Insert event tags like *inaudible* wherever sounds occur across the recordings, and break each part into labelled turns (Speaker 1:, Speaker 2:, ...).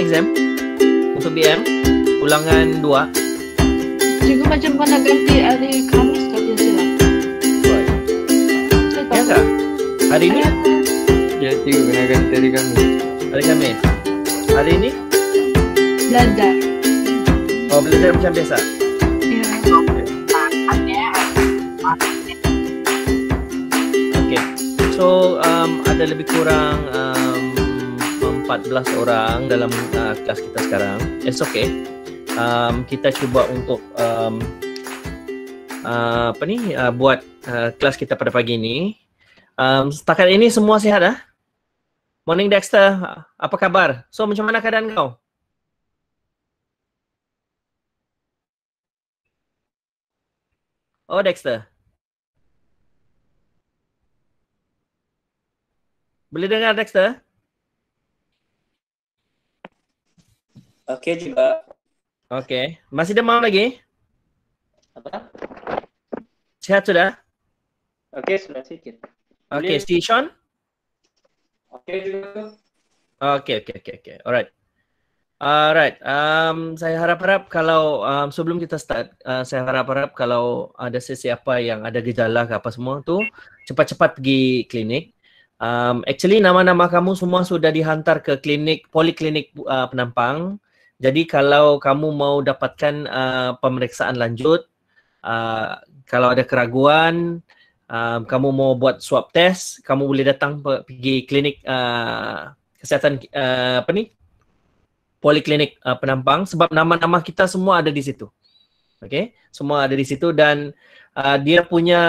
Speaker 1: exam untuk BM ulangan 2 Cikgu macam mana ganti hari Kamis katanya sila. Baik. Ya tak? Hari ini? Ya cikgu kena ganti hari Kamis. Hari Kamis. Hari ini? Belajar. Oh belajar macam biasa. Ya. Okay, so um, ada lebih kurang uh, 14 orang dalam uh, kelas kita sekarang. It's okay. Um, kita cuba untuk um, uh, apa ni? Uh, buat uh, kelas kita pada pagi ini. Um, setakat ini semua sihat ah? Morning Dexter, apa kabar? So macam mana keadaan kau? Oh Dexter. Boleh dengar Dexter? Okey juga. Okey. Masih demam lagi? Apa? Sihat sudah? Okey, sudah sikit. Okey, si Sean? Okey juga. Okey, okey, okey, okey. Alright. Alright, um, saya harap-harap kalau um, sebelum kita start, uh, saya harap-harap kalau ada sesiapa yang ada gejala ke apa semua tu cepat-cepat pergi klinik. Um, actually, nama-nama kamu semua sudah dihantar ke klinik poliklinik uh, penampang. Jadi kalau kamu mau dapatkan uh, pemeriksaan lanjut, uh, kalau ada keraguan, uh, kamu mau buat swab test, kamu boleh datang pergi klinik uh, kesihatan uh, apa ni? Poliklinik uh, Penampang sebab nama-nama kita semua ada di situ. Okey, semua ada di situ dan uh, dia punya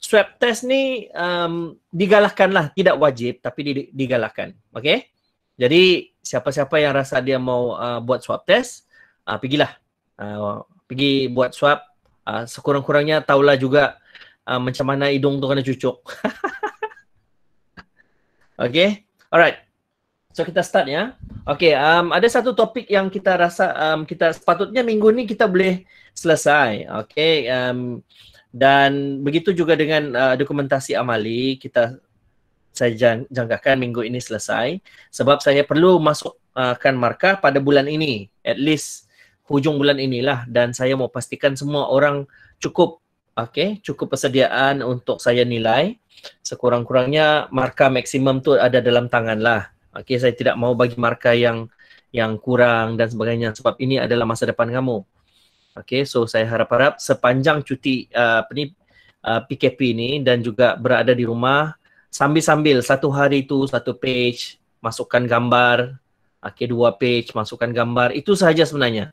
Speaker 1: swab test ni um, digalakkanlah, tidak wajib tapi digalakkan. Okey? Jadi siapa-siapa yang rasa dia mau uh, buat swab test, uh, pergilah. Uh, pergi buat swab. Uh, sekurang-kurangnya tahulah juga uh, macam mana hidung tu kena cucuk. *laughs* okay, alright. So kita start ya. Okay, um, ada satu topik yang kita rasa um, kita sepatutnya minggu ni kita boleh selesai. Okay, um, dan begitu juga dengan uh, dokumentasi amali kita saya jang, jangkakan minggu ini selesai sebab saya perlu masukkan uh, kan markah pada bulan ini at least hujung bulan inilah dan saya mau pastikan semua orang cukup okey cukup persediaan untuk saya nilai sekurang-kurangnya markah maksimum tu ada dalam tangan lah okey saya tidak mau bagi markah yang yang kurang dan sebagainya sebab ini adalah masa depan kamu okey so saya harap-harap sepanjang cuti uh, apa ni uh, PKP ini dan juga berada di rumah sambil-sambil satu hari tu satu page masukkan gambar okay, dua page masukkan gambar itu sahaja sebenarnya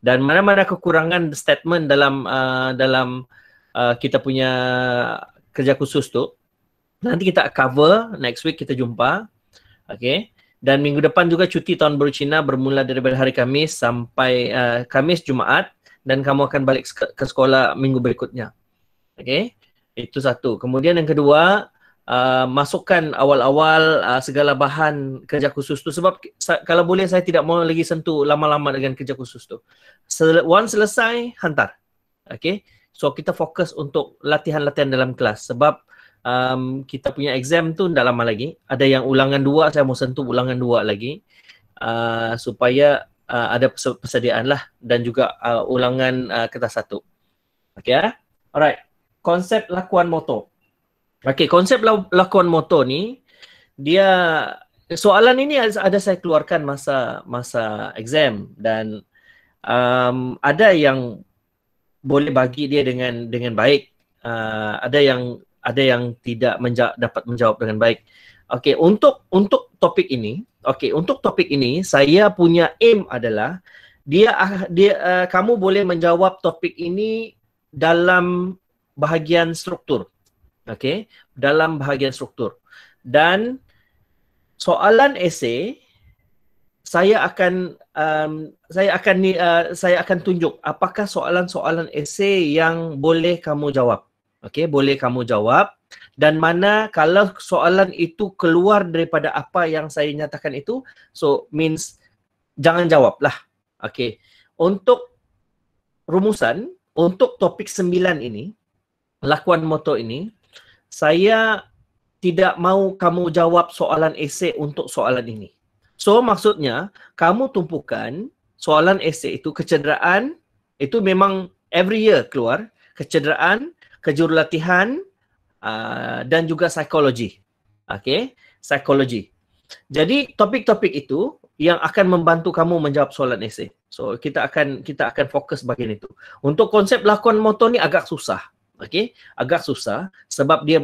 Speaker 1: dan mana-mana kekurangan statement dalam uh, dalam uh, kita punya kerja khusus tu nanti kita cover next week kita jumpa okay dan minggu depan juga cuti tahun baru Cina bermula dari hari Kamis sampai uh, Kamis Jumaat dan kamu akan balik ke sekolah minggu berikutnya okay itu satu kemudian yang kedua uh, masukkan awal-awal uh, segala bahan kerja khusus tu sebab sa- kalau boleh saya tidak mahu lagi sentuh lama-lama dengan kerja khusus tu. Sel- once selesai hantar. Okay. So kita fokus untuk latihan-latihan dalam kelas sebab um, kita punya exam tu tidak lama lagi. Ada yang ulangan dua saya mahu sentuh ulangan dua lagi uh, supaya uh, ada persediaan lah dan juga uh, ulangan uh, kertas satu. Okay. Ah? Alright. Konsep lakuan motor. Okay, konsep lakuan motor ni, dia soalan ini ada saya keluarkan masa masa exam dan um, ada yang boleh bagi dia dengan dengan baik. Uh, ada yang ada yang tidak menja- dapat menjawab dengan baik. Okay untuk untuk topik ini, okay untuk topik ini saya punya aim adalah dia ah, dia uh, kamu boleh menjawab topik ini dalam bahagian struktur okay, dalam bahagian struktur. Dan soalan esei saya akan um, saya akan uh, saya akan tunjuk apakah soalan-soalan esei yang boleh kamu jawab. Okey, boleh kamu jawab dan mana kalau soalan itu keluar daripada apa yang saya nyatakan itu, so means jangan jawablah. Okey. Untuk rumusan untuk topik sembilan ini, lakuan motor ini, saya tidak mahu kamu jawab soalan esei untuk soalan ini. So maksudnya kamu tumpukan soalan esei itu kecederaan itu memang every year keluar kecederaan, kejurulatihan uh, ah, dan juga psikologi. Okay, psikologi. Jadi topik-topik itu yang akan membantu kamu menjawab soalan esei. So kita akan kita akan fokus bagian itu. Untuk konsep lakon motor ni agak susah okey agak susah sebab dia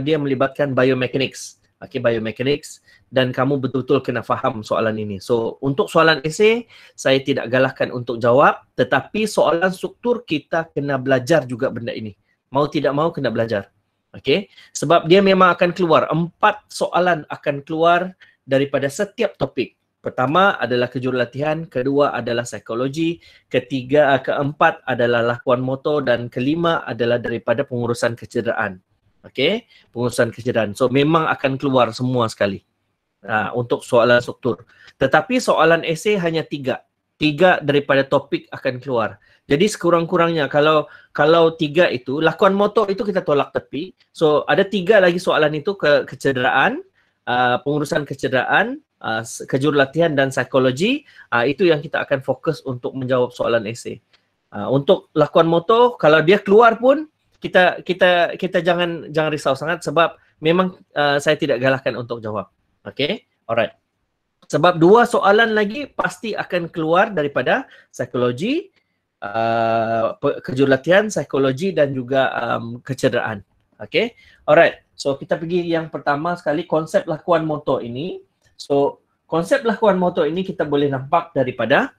Speaker 1: dia melibatkan biomechanics okey biomechanics dan kamu betul-betul kena faham soalan ini so untuk soalan esei saya tidak galahkan untuk jawab tetapi soalan struktur kita kena belajar juga benda ini mau tidak mau kena belajar okey sebab dia memang akan keluar empat soalan akan keluar daripada setiap topik Pertama adalah kejurulatihan, kedua adalah psikologi, ketiga eh, keempat adalah lakuan motor dan kelima adalah daripada pengurusan kecederaan. Okey, pengurusan kecederaan. So memang akan keluar semua sekali. Ha, untuk soalan struktur. Tetapi soalan esei hanya tiga. Tiga daripada topik akan keluar. Jadi sekurang-kurangnya kalau kalau tiga itu, lakuan motor itu kita tolak tepi. So ada tiga lagi soalan itu ke kecederaan, uh, pengurusan kecederaan, Uh, kejur latihan dan psikologi uh, itu yang kita akan fokus untuk menjawab soalan esei. Uh, untuk lakuan motor kalau dia keluar pun kita kita kita jangan jangan risau sangat sebab memang uh, saya tidak galakkan untuk jawab. Okay, alright. Sebab dua soalan lagi pasti akan keluar daripada psikologi, uh, kejurulatihan, psikologi dan juga um, kecederaan. Okay, alright. So kita pergi yang pertama sekali konsep lakuan motor ini. So konsep lakuan motor ini kita boleh nampak daripada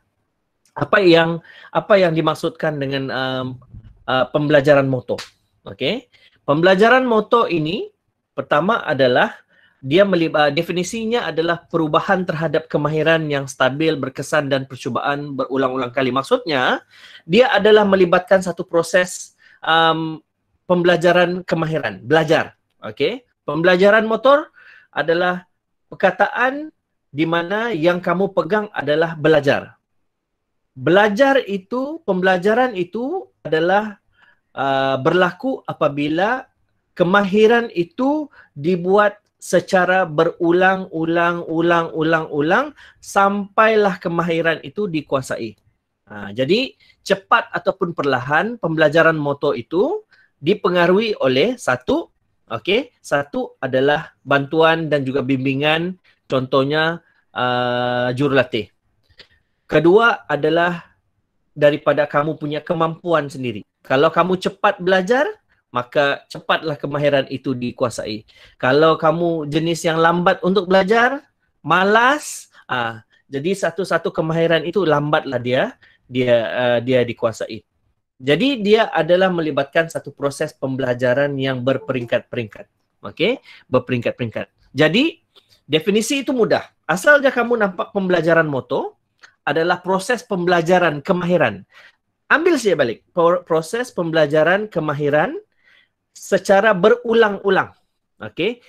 Speaker 1: apa yang apa yang dimaksudkan dengan um, uh, pembelajaran motor. Okay, pembelajaran motor ini pertama adalah dia melib- uh, definisinya adalah perubahan terhadap kemahiran yang stabil berkesan dan percubaan berulang-ulang kali. Maksudnya dia adalah melibatkan satu proses um, pembelajaran kemahiran belajar. Okay, pembelajaran motor adalah perkataan di mana yang kamu pegang adalah belajar. Belajar itu, pembelajaran itu adalah uh, berlaku apabila kemahiran itu dibuat secara berulang-ulang-ulang-ulang-ulang sampailah kemahiran itu dikuasai. Ha, jadi cepat ataupun perlahan pembelajaran motor itu dipengaruhi oleh satu Okey, satu adalah bantuan dan juga bimbingan contohnya uh, jurulatih. Kedua adalah daripada kamu punya kemampuan sendiri. Kalau kamu cepat belajar, maka cepatlah kemahiran itu dikuasai. Kalau kamu jenis yang lambat untuk belajar, malas, uh, jadi satu-satu kemahiran itu lambatlah dia dia uh, dia dikuasai. Jadi dia adalah melibatkan satu proses pembelajaran yang berperingkat-peringkat. Okey, berperingkat-peringkat. Jadi definisi itu mudah. Asalnya kamu nampak pembelajaran moto adalah proses pembelajaran kemahiran. Ambil saja balik. Proses pembelajaran kemahiran secara berulang-ulang. Okey.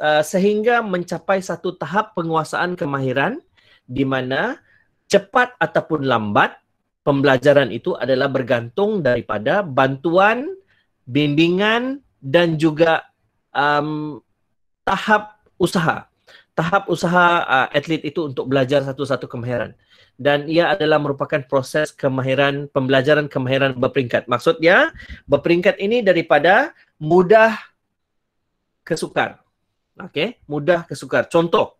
Speaker 1: Eh, sehingga mencapai satu tahap penguasaan kemahiran di mana cepat ataupun lambat pembelajaran itu adalah bergantung daripada bantuan, bimbingan dan juga um, tahap usaha. Tahap usaha uh, atlet itu untuk belajar satu-satu kemahiran. Dan ia adalah merupakan proses kemahiran, pembelajaran kemahiran berperingkat. Maksudnya, berperingkat ini daripada mudah ke sukar. Okay? Mudah ke sukar. Contoh,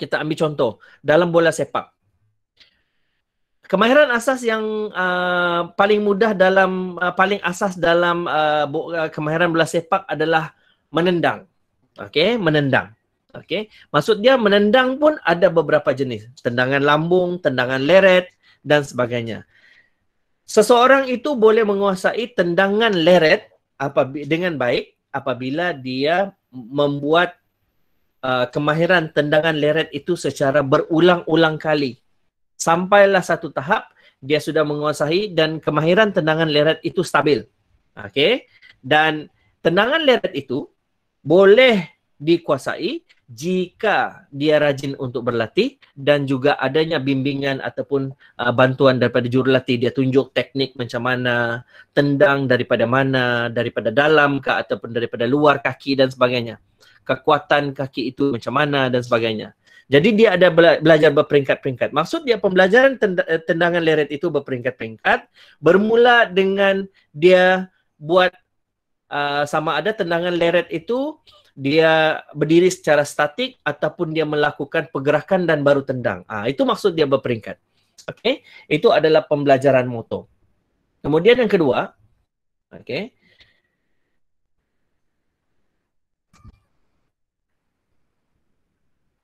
Speaker 1: kita ambil contoh. Dalam bola sepak, kemahiran asas yang uh, paling mudah dalam uh, paling asas dalam uh, uh kemahiran bola sepak adalah menendang. Okey, menendang. Okey. Maksud dia menendang pun ada beberapa jenis, tendangan lambung, tendangan leret dan sebagainya. Seseorang itu boleh menguasai tendangan leret dengan baik apabila dia membuat uh, kemahiran tendangan leret itu secara berulang-ulang kali sampailah satu tahap dia sudah menguasai dan kemahiran tendangan leret itu stabil. Okey. Dan tendangan leret itu boleh dikuasai jika dia rajin untuk berlatih dan juga adanya bimbingan ataupun uh, bantuan daripada jurulatih dia tunjuk teknik macam mana tendang daripada mana daripada dalam ke ataupun daripada luar kaki dan sebagainya kekuatan kaki itu macam mana dan sebagainya jadi dia ada bela- belajar berperingkat-peringkat. Maksud dia pembelajaran tend- eh, tendangan leret itu berperingkat-peringkat bermula dengan dia buat uh, sama ada tendangan leret itu dia berdiri secara statik ataupun dia melakukan pergerakan dan baru tendang. Ah itu maksud dia berperingkat. Okey, itu adalah pembelajaran moto. Kemudian yang kedua, okey.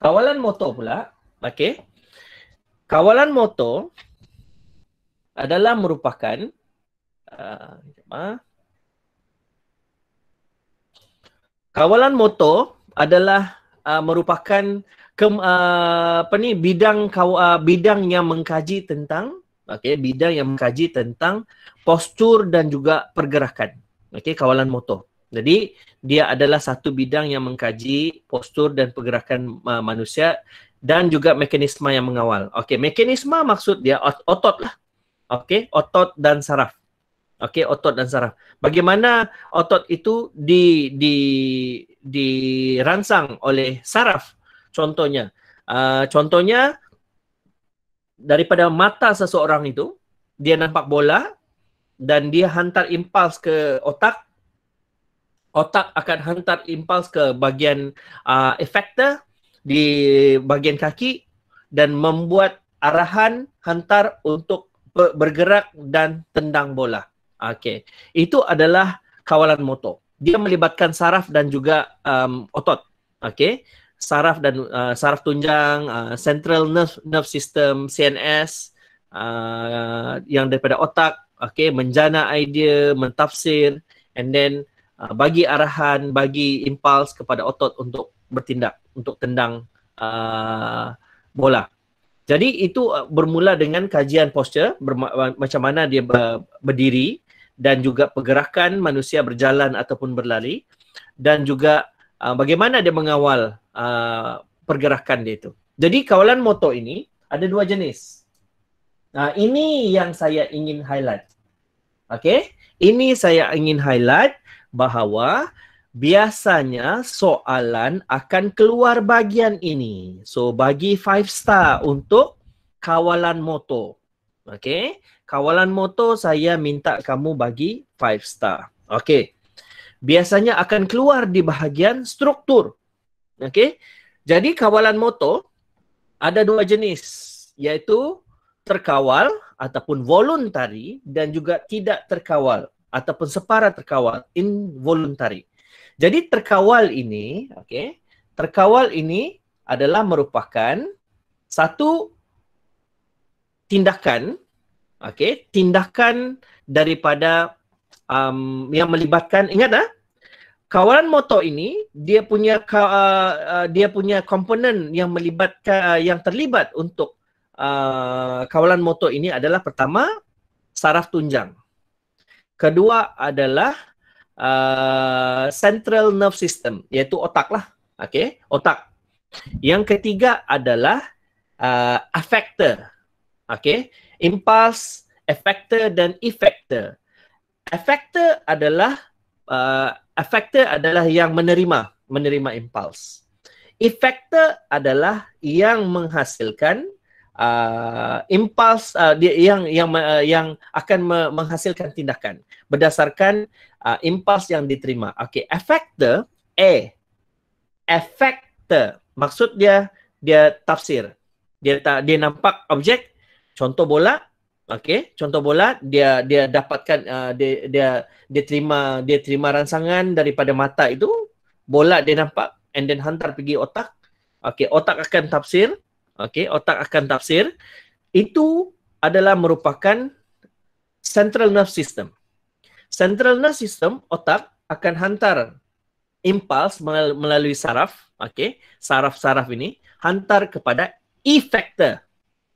Speaker 1: Kawalan motor pula, okey. Kawalan motor adalah merupakan ah, kawalan motor adalah uh, merupakan ke, uh, ah, apa ni bidang uh, bidang yang mengkaji tentang okey bidang yang mengkaji tentang postur dan juga pergerakan okey kawalan motor jadi dia adalah satu bidang yang mengkaji postur dan pergerakan uh, manusia dan juga mekanisme yang mengawal. Okey, mekanisme maksud dia ot- otot lah. Okey, otot dan saraf. Okey, otot dan saraf. Bagaimana otot itu di di dirangsang oleh saraf? Contohnya, uh, contohnya daripada mata seseorang itu dia nampak bola dan dia hantar impuls ke otak otak akan hantar impuls ke bahagian uh, efektor di bahagian kaki dan membuat arahan hantar untuk bergerak dan tendang bola. Okey. Itu adalah kawalan motor. Dia melibatkan saraf dan juga um, otot. Okey. Saraf dan uh, saraf tunjang, uh, central nerve nerve system CNS uh, yang daripada otak, okey, menjana idea, mentafsir and then Ah, bagi arahan, bagi impuls kepada otot untuk bertindak, untuk tendang uh, bola. Jadi itu ah, bermula dengan kajian posture, macam mana dia berdiri dan juga pergerakan manusia berjalan ataupun berlari dan juga uh, bagaimana dia mengawal uh, pergerakan dia itu. Jadi kawalan motor ini ada dua jenis. Nah, ini yang saya ingin highlight. Okay, ini saya ingin highlight bahawa biasanya soalan akan keluar bagian ini. So bagi five star untuk kawalan motor. okay? Kawalan motor saya minta kamu bagi five star. okay? Biasanya akan keluar di bahagian struktur. okay? Jadi kawalan motor ada dua jenis iaitu terkawal ataupun voluntary dan juga tidak terkawal ataupun separa terkawal involuntary. Jadi terkawal ini, okey, terkawal ini adalah merupakan satu tindakan, okey, tindakan daripada um, yang melibatkan ingat tak? Ah, kawalan motor ini dia punya uh, uh, dia punya komponen yang melibatkan uh, yang terlibat untuk uh, kawalan motor ini adalah pertama saraf tunjang Kedua adalah uh, central nerve system, iaitu otak lah. Okay, otak. Yang ketiga adalah uh, affector. Okay, impulse, affector dan effector. Affector adalah uh, affector adalah yang menerima menerima impuls. Effector adalah yang menghasilkan uh, impuls uh, yang yang uh, yang akan me- menghasilkan tindakan berdasarkan uh, impuls yang diterima. Okey, effector A. Effector maksud dia dia tafsir. Dia ta- dia nampak objek contoh bola Okey, contoh bola dia dia dapatkan uh, dia dia dia terima dia terima rangsangan daripada mata itu bola dia nampak and then hantar pergi otak. Okey, otak akan tafsir okey otak akan tafsir itu adalah merupakan central nerve system central nerve system otak akan hantar impuls melalui saraf okey saraf-saraf ini hantar kepada effector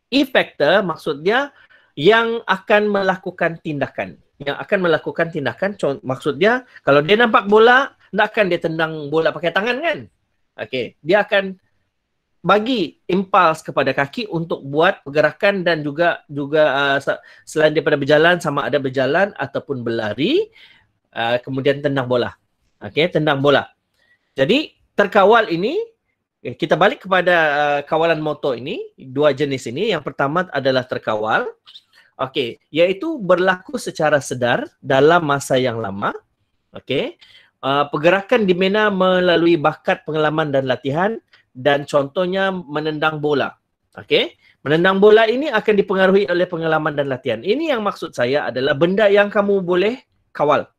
Speaker 1: effector maksudnya yang akan melakukan tindakan yang akan melakukan tindakan Maksudnya kalau dia nampak bola nak akan dia tendang bola pakai tangan kan okey dia akan bagi impuls kepada kaki untuk buat pergerakan dan juga juga uh, selain daripada berjalan sama ada berjalan ataupun berlari uh, kemudian tendang bola. Okey, tendang bola. Jadi terkawal ini eh, kita balik kepada uh, kawalan motor ini, dua jenis ini. Yang pertama adalah terkawal. Okey, iaitu berlaku secara sedar dalam masa yang lama. Okey. Uh, pergerakan dimena melalui bakat pengalaman dan latihan dan contohnya menendang bola. Okey? Menendang bola ini akan dipengaruhi oleh pengalaman dan latihan. Ini yang maksud saya adalah benda yang kamu boleh kawal.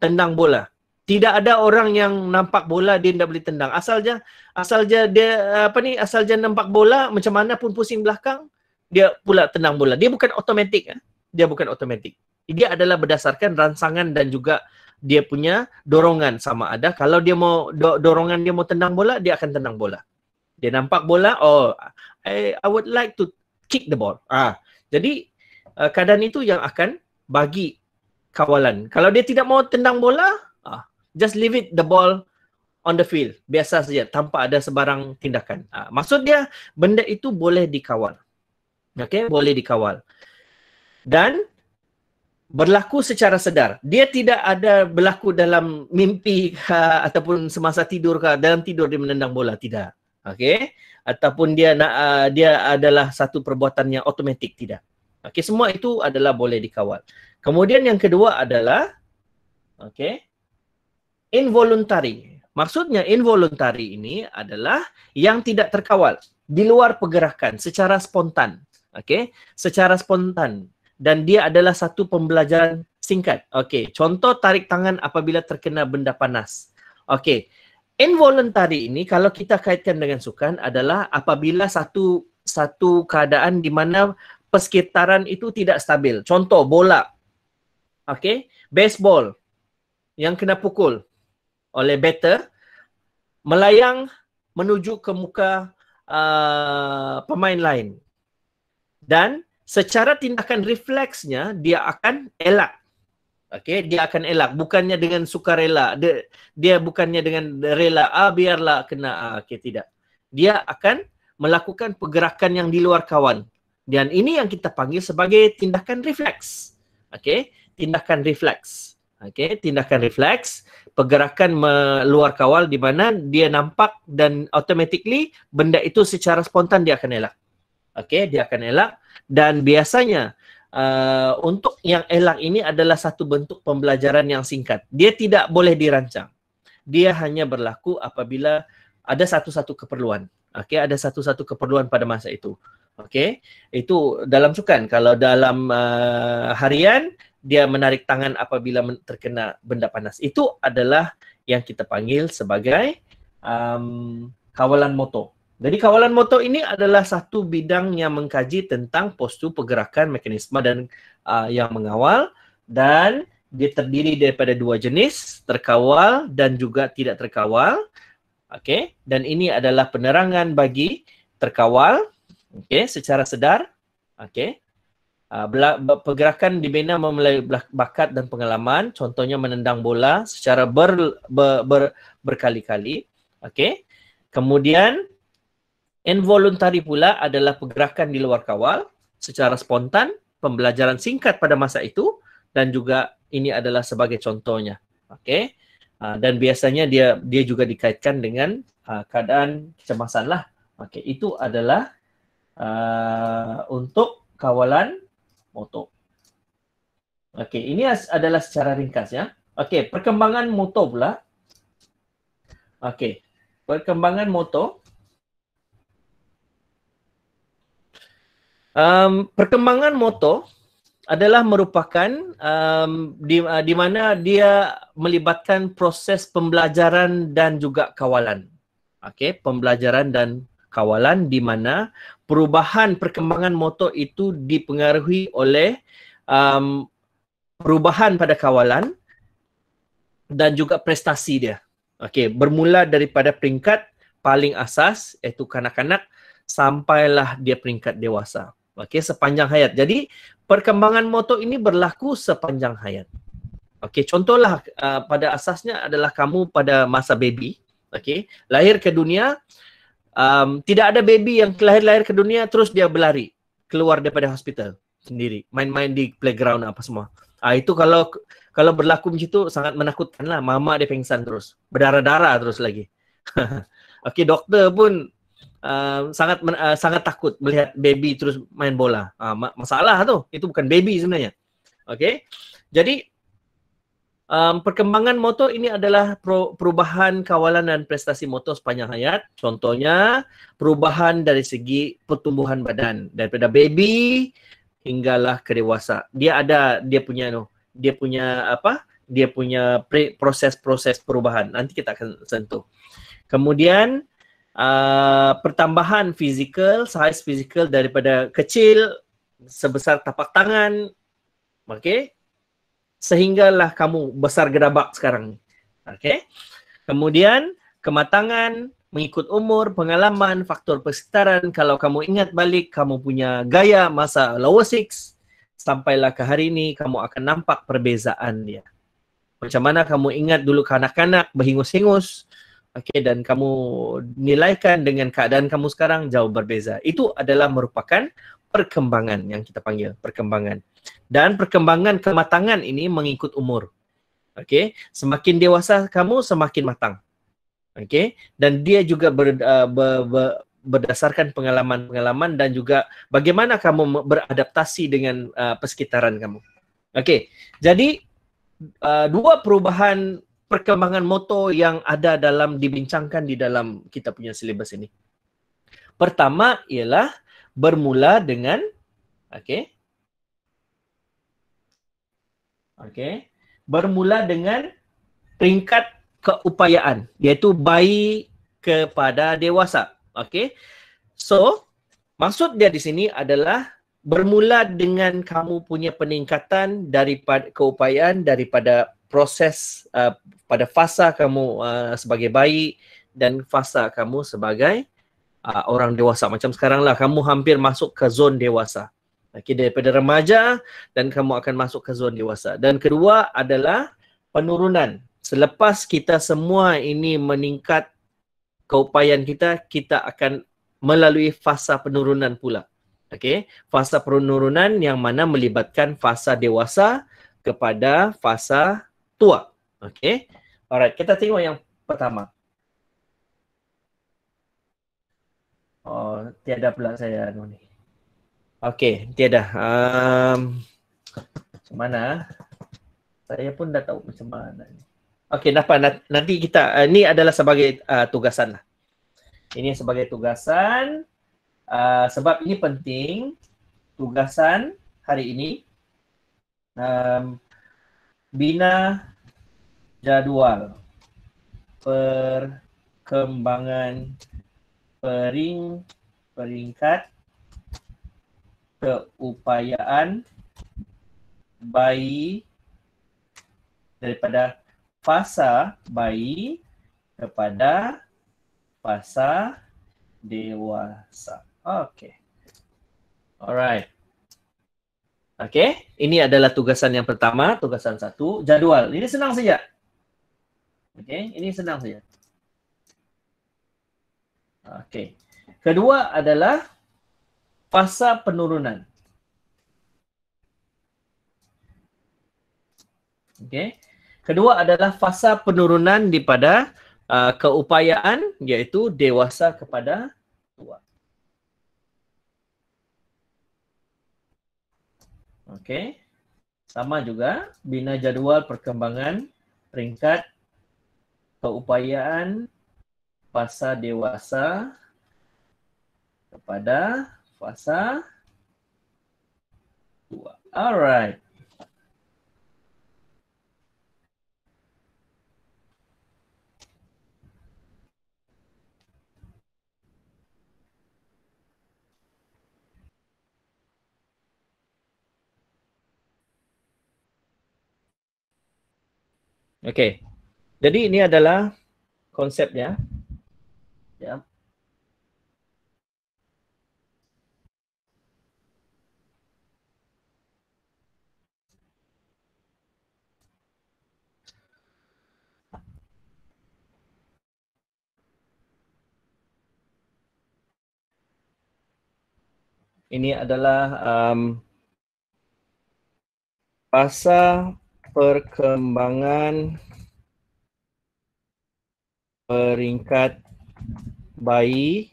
Speaker 1: Tendang bola. Tidak ada orang yang nampak bola dia tidak boleh tendang. Asal je asal je dia apa ni asal je nampak bola macam mana pun pusing belakang dia pula tendang bola. Dia bukan automatik eh. Dia bukan automatik. Dia adalah berdasarkan rangsangan dan juga dia punya dorongan sama ada kalau dia mau dorongan dia mau tendang bola dia akan tendang bola dia nampak bola oh I, I would like to kick the ball ah jadi uh, keadaan itu yang akan bagi kawalan kalau dia tidak mau tendang bola ah just leave it the ball on the field biasa saja tanpa ada sebarang tindakan ah, maksud dia benda itu boleh dikawal okay boleh dikawal dan berlaku secara sedar dia tidak ada berlaku dalam mimpi ha, ataupun semasa tidur ke dalam tidur dia menendang bola tidak okey ataupun dia nak uh, dia adalah satu perbuatan yang automatik tidak okey semua itu adalah boleh dikawal kemudian yang kedua adalah okey involuntary maksudnya involuntari ini adalah yang tidak terkawal di luar pergerakan secara spontan okey secara spontan dan dia adalah satu pembelajaran singkat okey contoh tarik tangan apabila terkena benda panas okey involuntary ini kalau kita kaitkan dengan sukan adalah apabila satu satu keadaan di mana persekitaran itu tidak stabil. Contoh bola. Okey, baseball yang kena pukul oleh batter melayang menuju ke muka uh, pemain lain. Dan secara tindakan refleksnya dia akan elak Okay, dia akan elak. Bukannya dengan sukarela. Dia, dia bukannya dengan rela. Ah, biarlah kena. Ah, okay, tidak. Dia akan melakukan pergerakan yang di luar kawan. Dan ini yang kita panggil sebagai tindakan refleks. Okay, tindakan refleks. Okay, tindakan refleks. Pergerakan meluar kawal di mana dia nampak dan automatically benda itu secara spontan dia akan elak. Okay, dia akan elak. Dan biasanya uh, untuk yang elak ini adalah satu bentuk pembelajaran yang singkat. Dia tidak boleh dirancang. Dia hanya berlaku apabila ada satu-satu keperluan. Okey, ada satu-satu keperluan pada masa itu. Okey, itu dalam sukan. Kalau dalam uh, harian, dia menarik tangan apabila terkena benda panas. Itu adalah yang kita panggil sebagai um, kawalan motor. Jadi kawalan motor ini adalah satu bidang yang mengkaji tentang postur pergerakan mekanisme dan uh, yang mengawal dan dia terdiri daripada dua jenis terkawal dan juga tidak terkawal. Okey, dan ini adalah penerangan bagi terkawal okey secara sedar. Okey. Uh, pergerakan dibina memulai bakat dan pengalaman contohnya menendang bola secara ber, ber, ber, berkali-kali okey kemudian Involuntary pula adalah pergerakan di luar kawal secara spontan, pembelajaran singkat pada masa itu dan juga ini adalah sebagai contohnya. Okey. Ah, dan biasanya dia dia juga dikaitkan dengan uh, keadaan kecemasan lah. Okey, itu adalah uh, untuk kawalan moto. Okey, ini adalah secara ringkas ya. Okey, perkembangan moto pula. Okey, perkembangan moto. um, perkembangan motor adalah merupakan um, di, uh, di mana dia melibatkan proses pembelajaran dan juga kawalan. Okey, pembelajaran dan kawalan di mana perubahan perkembangan motor itu dipengaruhi oleh um, perubahan pada kawalan dan juga prestasi dia. Okey, bermula daripada peringkat paling asas iaitu kanak-kanak sampailah dia peringkat dewasa. Okey, sepanjang hayat. Jadi perkembangan motor ini berlaku sepanjang hayat. Okey, contohlah uh, pada asasnya adalah kamu pada masa baby. Okey, lahir ke dunia. Um, tidak ada baby yang lahir-lahir ke dunia terus dia berlari keluar daripada hospital sendiri. Main-main di playground apa semua. Ah uh, itu kalau kalau berlaku macam itu sangat menakutkan lah. Mama dia pingsan terus. Berdarah-darah terus lagi. *laughs* Okey, doktor pun sangat uh, sangat takut melihat baby terus main bola. Uh, masalah tu, itu bukan baby sebenarnya. Okey. Jadi um, perkembangan motor ini adalah perubahan kawalan dan prestasi motor sepanjang hayat. Contohnya perubahan dari segi pertumbuhan badan daripada baby hinggalah ke dewasa. Dia ada dia punya tu, dia punya apa? Dia punya proses-proses perubahan. Nanti kita akan sentuh. Kemudian uh, pertambahan fizikal, saiz fizikal daripada kecil sebesar tapak tangan, okey? Sehinggalah kamu besar gerabak sekarang ni. Okey? Kemudian kematangan mengikut umur, pengalaman, faktor persekitaran. Kalau kamu ingat balik, kamu punya gaya masa lower six, sampailah ke hari ini kamu akan nampak perbezaan dia. Macam mana kamu ingat dulu kanak-kanak berhingus-hingus, okay, dan kamu nilaikan dengan keadaan kamu sekarang jauh berbeza. Itu adalah merupakan perkembangan yang kita panggil perkembangan. Dan perkembangan kematangan ini mengikut umur. Okay, semakin dewasa kamu semakin matang. Okay, dan dia juga ber, uh, ber, ber, berdasarkan pengalaman-pengalaman dan juga bagaimana kamu beradaptasi dengan uh, persekitaran kamu. Okay, jadi uh, dua perubahan perkembangan moto yang ada dalam dibincangkan di dalam kita punya silibus ini. Pertama ialah bermula dengan okey. Okey. Bermula dengan peringkat keupayaan iaitu bayi kepada dewasa. Okey. So, maksud dia di sini adalah bermula dengan kamu punya peningkatan daripada keupayaan daripada proses uh, pada fasa kamu uh, sebagai bayi dan fasa kamu sebagai uh, orang dewasa macam sekarang lah kamu hampir masuk ke zon dewasa okay, daripada remaja dan kamu akan masuk ke zon dewasa dan kedua adalah penurunan selepas kita semua ini meningkat keupayaan kita kita akan melalui fasa penurunan pula Okay, fasa penurunan yang mana melibatkan fasa dewasa kepada fasa tua. Okay. Alright, kita tengok yang pertama. Oh, tiada pula saya anu ni. Okay, tiada. Um, macam mana? Saya pun dah tahu macam mana ni. Okay, dapat. Nanti kita, uh, ni adalah sebagai uh, tugasan lah. Ini sebagai tugasan. Uh, sebab ini penting. Tugasan hari ini. Um, bina jadual perkembangan pering peringkat keupayaan bayi daripada fasa bayi kepada fasa dewasa. Okay, Alright. Okey, ini adalah tugasan yang pertama, tugasan satu, jadual. Ini senang saja. Okey, ini senang saja. Okey. Kedua adalah fasa penurunan. Okey. Kedua adalah fasa penurunan daripada uh, keupayaan iaitu dewasa kepada tua. Okey. Sama juga bina jadual perkembangan peringkat keupayaan fasa dewasa kepada fasa tua. Alright. Okey. Jadi ini adalah konsepnya. Ya. Ini adalah um, pasal perkembangan peringkat bayi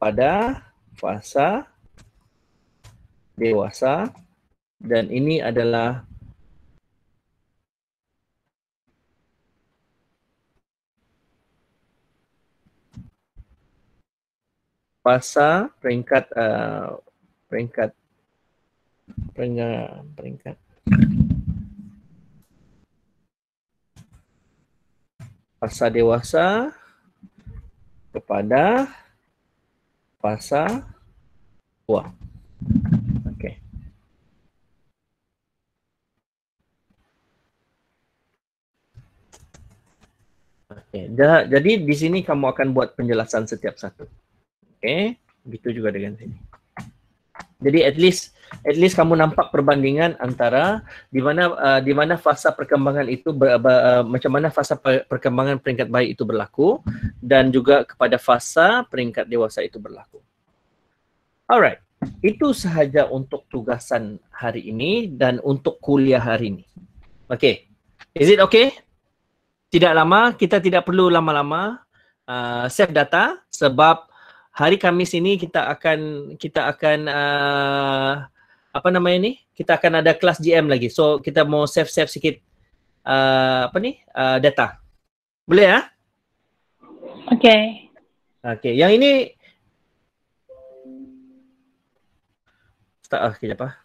Speaker 1: pada fasa dewasa dan ini adalah fasa peringkat uh, peringkat peringkat peringkat fasa dewasa kepada fasa tua. Okey. Okey, jadi di sini kamu akan buat penjelasan setiap satu. Okey, begitu juga dengan sini. Jadi at least at least kamu nampak perbandingan antara di mana uh, di mana fasa perkembangan itu ber, uh, macam mana fasa perkembangan peringkat bayi itu berlaku dan juga kepada fasa peringkat dewasa itu berlaku. Alright. Itu sahaja untuk tugasan hari ini dan untuk kuliah hari ini. Okay. Is it okay? Tidak lama, kita tidak perlu lama-lama uh, save data sebab hari Kamis ini kita akan kita akan uh, apa namanya ni? Kita akan ada kelas GM lagi. So kita mau save save sikit uh, apa ni? Uh, data. Boleh ya? Okay. Okay. Yang ini. tak ah, kejap ah.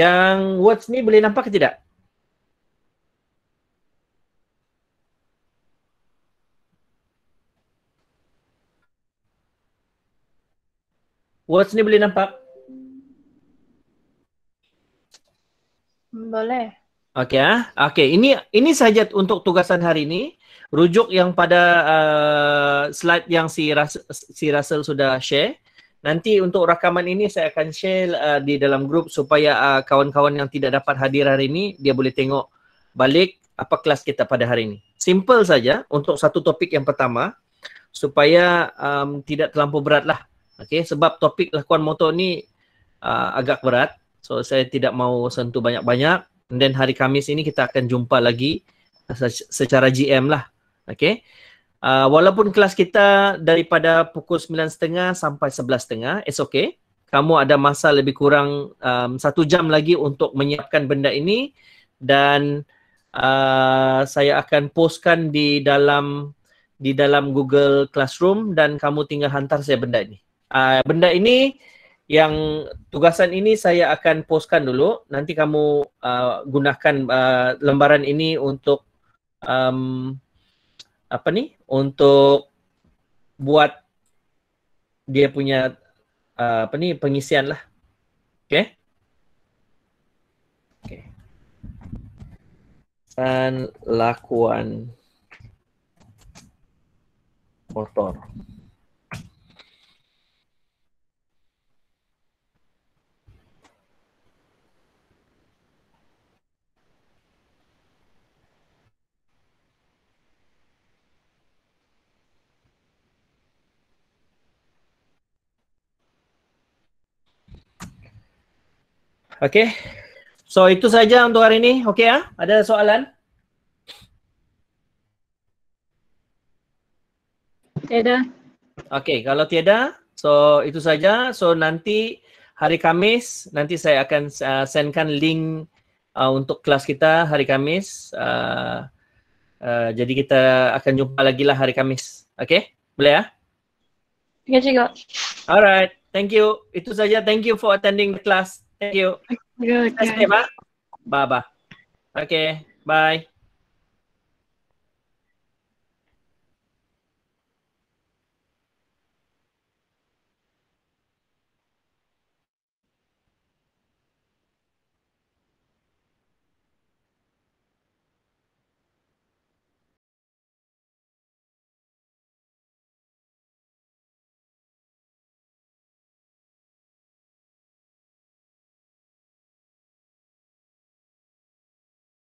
Speaker 1: Yang words ni boleh nampak ke tidak? Words ni boleh nampak? Boleh. Okey ah. Okey, ini ini saja untuk tugasan hari ini. Rujuk yang pada uh, slide yang si Rus- si Russell sudah share. Nanti untuk rakaman ini saya akan share uh, di dalam grup supaya uh, kawan-kawan yang tidak dapat hadir hari ini dia boleh tengok balik apa kelas kita pada hari ini. Simple saja untuk satu topik yang pertama supaya um, tidak terlampau berat lah. Okay, sebab topik lakuan motor ni uh, agak berat. So saya tidak mau sentuh banyak-banyak. Dan hari Kamis ini kita akan jumpa lagi secara GM lah. Okay. Ah, walaupun kelas kita daripada pukul 9.30 sampai 11.30, it's okay. Kamu ada masa lebih kurang um, satu jam lagi untuk menyiapkan benda ini dan uh, saya akan postkan di dalam di dalam Google Classroom dan kamu tinggal hantar saya benda ini. Uh, benda ini yang tugasan ini saya akan postkan dulu. Nanti kamu uh, gunakan uh, lembaran ini untuk um, apa ni untuk buat dia punya uh, apa ni pengisian lah. Okay. Okay. Dan lakuan motor. Okay. So itu saja untuk hari ini. Okay ya? Ha? Ada soalan? Tiada. Okay. Kalau tiada, so itu saja. So nanti hari Kamis, nanti saya akan uh, sendkan link uh, untuk kelas kita hari Kamis. Uh, uh, jadi kita akan jumpa lagi lah hari Kamis. Okay? Boleh ya? Ya, cikgu. Alright. Thank you. Itu saja. Thank you for attending the class. Thank you. Good. Bye. Bye. Okay. Bye.